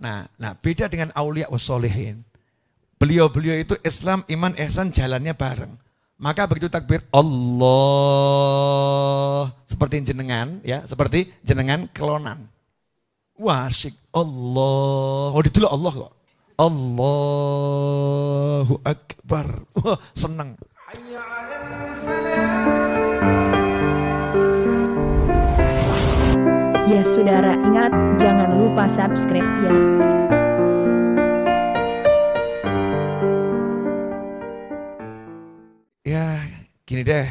Nah, nah beda dengan aulia wasolehin. Beliau-beliau itu Islam, iman, ihsan jalannya bareng. Maka begitu takbir Allah seperti jenengan ya, seperti jenengan kelonan. Wasik Allah. Oh itu Allah kok. Allahu Akbar. Wah, seneng. Ya saudara ingat, jangan lupa subscribe ya. Ya gini deh,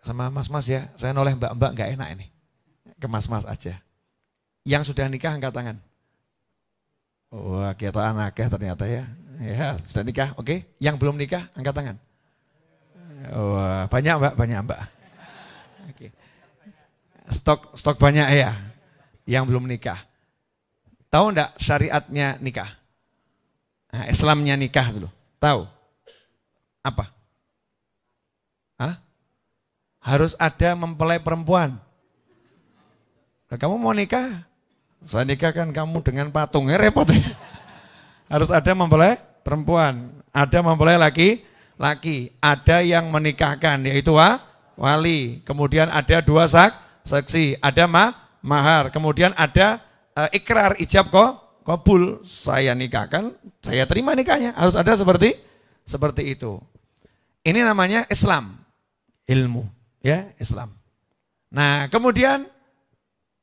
sama mas-mas ya, saya noleh mbak-mbak gak enak ini. Ke mas-mas aja. Yang sudah nikah angkat tangan. Wah oh, kita anak ya ternyata ya. Ya sudah nikah, oke. Okay. Yang belum nikah angkat tangan. Wah oh, banyak mbak, banyak mbak. Oke. Okay stok stok banyak ya yang belum nikah. Tahu enggak syariatnya nikah? Nah, Islamnya nikah dulu. Tahu? Apa? Hah? Harus ada mempelai perempuan. Nah, kamu mau nikah? Saya nikahkan kamu dengan patung. Ya, repot. Ya. Harus ada mempelai perempuan. Ada mempelai laki, laki. Ada yang menikahkan yaitu wa, wali. Kemudian ada dua sak, saksi. Ada mah? mahar. Kemudian ada e, ikrar ijab kok kabul. Saya nikahkan, saya terima nikahnya. Harus ada seperti seperti itu. Ini namanya Islam. Ilmu, ya, Islam. Nah, kemudian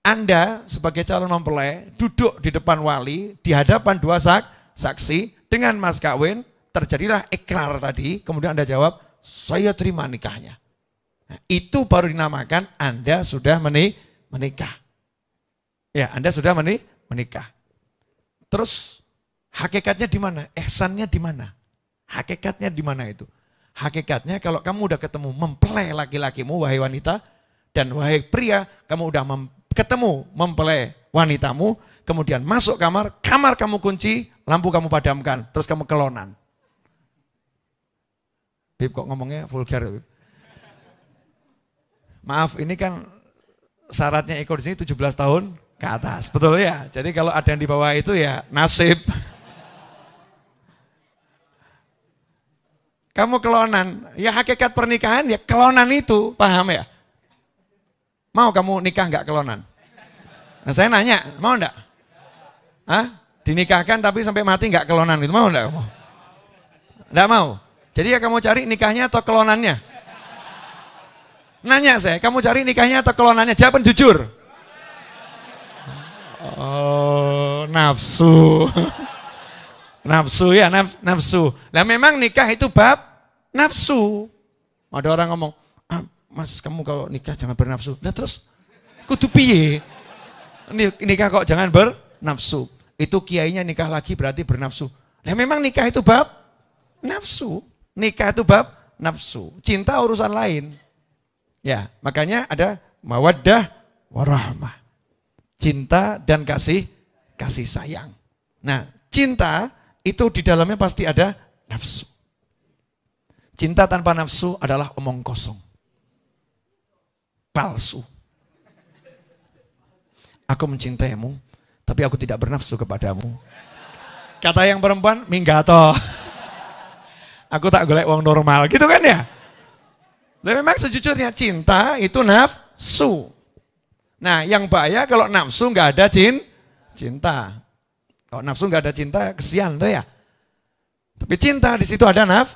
Anda sebagai calon mempelai duduk di depan wali di hadapan dua sak, saksi dengan mas kawin terjadilah ikrar tadi, kemudian Anda jawab, saya terima nikahnya. Nah, itu baru dinamakan Anda sudah menikah. Ya, Anda sudah menikah. Terus hakikatnya di mana? Ehsannya di mana? Hakikatnya di mana itu? Hakikatnya kalau kamu udah ketemu mempelai laki-lakimu wahai wanita dan wahai pria, kamu udah mem ketemu mempelai wanitamu, kemudian masuk kamar, kamar kamu kunci, lampu kamu padamkan, terus kamu kelonan. Bib kok ngomongnya vulgar, ya, Bib. Maaf, ini kan syaratnya ekor di sini 17 tahun, ke atas. Betul ya? Jadi kalau ada yang di bawah itu ya nasib. Kamu kelonan, ya hakikat pernikahan ya kelonan itu, paham ya? Mau kamu nikah nggak kelonan? Nah, saya nanya, mau enggak? Hah? Dinikahkan tapi sampai mati nggak kelonan itu, mau enggak kamu? Enggak mau. Jadi ya kamu cari nikahnya atau kelonannya? Nanya saya, kamu cari nikahnya atau kelonannya? Jawaban jujur. Oh, nafsu. nafsu ya, naf, nafsu. Nah memang nikah itu bab nafsu. Ada orang ngomong, ah, mas kamu kalau nikah jangan bernafsu. Nah terus, kudu piye? Nikah kok jangan bernafsu. Itu kiainya nikah lagi berarti bernafsu. Nah memang nikah itu bab nafsu. Nikah itu bab nafsu. Cinta urusan lain. Ya, makanya ada mawaddah warahmah cinta dan kasih kasih sayang. Nah, cinta itu di dalamnya pasti ada nafsu. Cinta tanpa nafsu adalah omong kosong. Palsu. Aku mencintaimu, tapi aku tidak bernafsu kepadamu. Kata yang perempuan, minggato. Aku tak golek uang normal, gitu kan ya? Dan memang sejujurnya cinta itu nafsu. Nah yang bahaya kalau nafsu nggak ada cin, cinta. Kalau nafsu nggak ada cinta kesian tuh ya. Tapi cinta di situ ada naf,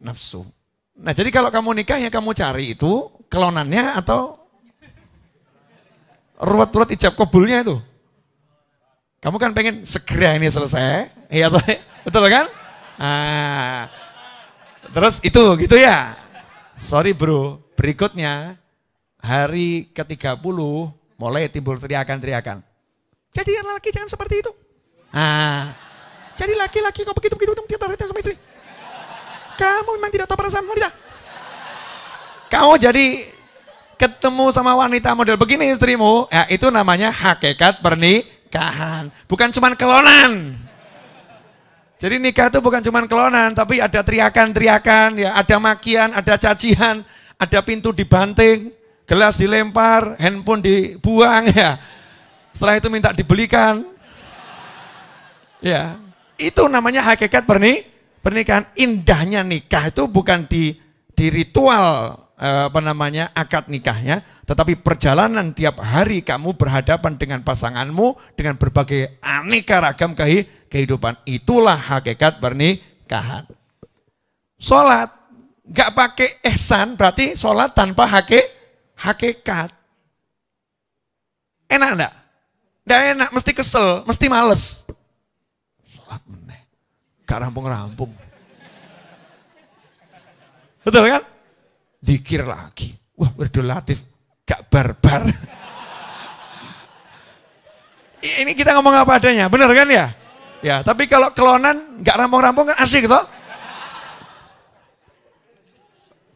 nafsu. Nah jadi kalau kamu nikah ya kamu cari itu kelonannya atau ruwet-ruwet ijab kabulnya itu. Kamu kan pengen segera ini selesai, iya toh, betul kan? Ah, terus itu gitu ya. Sorry bro, berikutnya hari ke-30 Mulai timbul teriakan-teriakan. Jadi laki jangan seperti itu. Ah, jadi laki-laki kok begitu begitu tiap hari sama istri. Kamu memang tidak tahu perasaan wanita. Kamu jadi ketemu sama wanita model begini istrimu, ya itu namanya hakikat pernikahan, bukan cuma kelonan. Jadi nikah itu bukan cuma kelonan, tapi ada teriakan-teriakan, ya ada makian, ada cacian, ada pintu dibanting gelas dilempar, handphone dibuang ya. Setelah itu minta dibelikan. Ya, itu namanya hakikat pernik pernikahan. Indahnya nikah itu bukan di di ritual eh, apa namanya akad nikahnya, tetapi perjalanan tiap hari kamu berhadapan dengan pasanganmu dengan berbagai aneka ragam kehidupan. Itulah hakikat pernikahan. Solat nggak pakai ihsan berarti sholat tanpa hakikat hakikat. Enak enggak? Enggak enak, mesti kesel, mesti males. Sholat meneh. Gak rampung-rampung. Betul kan? Dikir lagi. Wah, berdolatif. Gak barbar. Ini kita ngomong apa adanya, bener kan ya? Ya, tapi kalau kelonan gak rampung-rampung kan asik toh?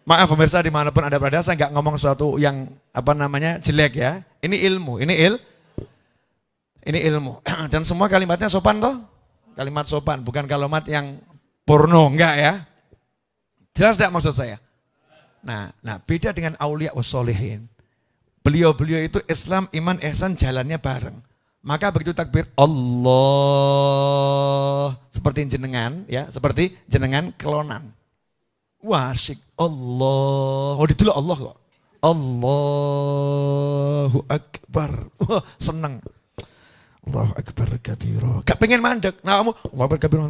Maaf pemirsa dimanapun Anda berada, saya nggak ngomong sesuatu yang apa namanya jelek ya. Ini ilmu, ini il, ini ilmu. Dan semua kalimatnya sopan toh? Kalimat sopan, bukan kalimat yang porno, nggak ya. Jelas tidak maksud saya? Nah, nah beda dengan aulia wasolehin. Beliau-beliau itu Islam, iman, ihsan jalannya bareng. Maka begitu takbir Allah seperti jenengan ya, seperti jenengan kelonan. Wah Allah. Oh ditelok Allah kok. Allahu Akbar. Wah seneng. Allahu Akbar kabiro. Gak pengen mandek. Nah kamu. Allahu Akbar kabiro.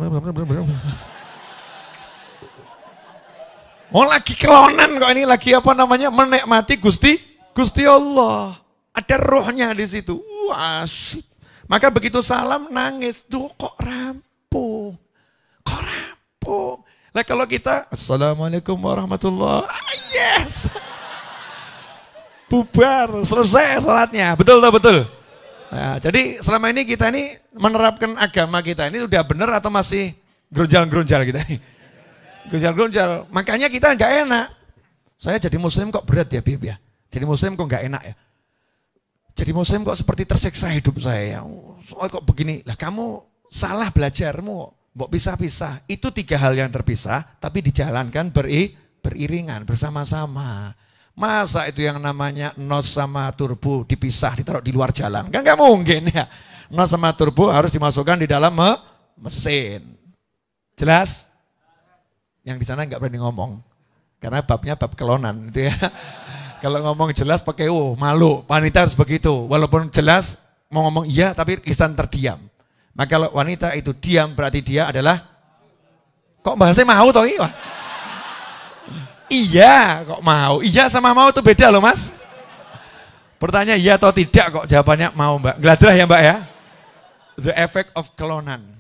Oh lagi kelonan kok ini lagi apa namanya menikmati Gusti Gusti Allah. Ada rohnya di situ. Wah, Maka begitu salam nangis. tuh kok ram. Nah kalau kita, Assalamualaikum warahmatullahi ah, Yes! Bubar, selesai sholatnya. Betul tak betul? Nah, jadi selama ini kita ini menerapkan agama kita ini sudah benar atau masih gerunjal-gerunjal kita ini? Gerunjal-gerunjal. Makanya kita nggak enak. Saya jadi muslim kok berat ya Bib ya? Jadi muslim kok nggak enak ya? Jadi muslim kok seperti tersiksa hidup saya ya? Oh, kok begini? Lah kamu salah belajarmu Mbok pisah-pisah. Itu tiga hal yang terpisah, tapi dijalankan beri, beriringan, bersama-sama. Masa itu yang namanya nos sama turbo dipisah, ditaruh di luar jalan? Kan nggak mungkin ya. Nos sama turbo harus dimasukkan di dalam mesin. Jelas? Yang di sana nggak berani ngomong. Karena babnya bab kelonan itu ya. Kalau ngomong jelas pakai oh malu. Wanita harus begitu. Walaupun jelas mau ngomong iya tapi lisan terdiam. Maka nah, kalau wanita itu diam berarti dia adalah kok bahasanya mau toh iya. iya kok mau. Iya sama mau itu beda loh mas. Pertanyaan iya atau tidak kok jawabannya mau mbak. Geladrah ya mbak ya. The effect of kelonan.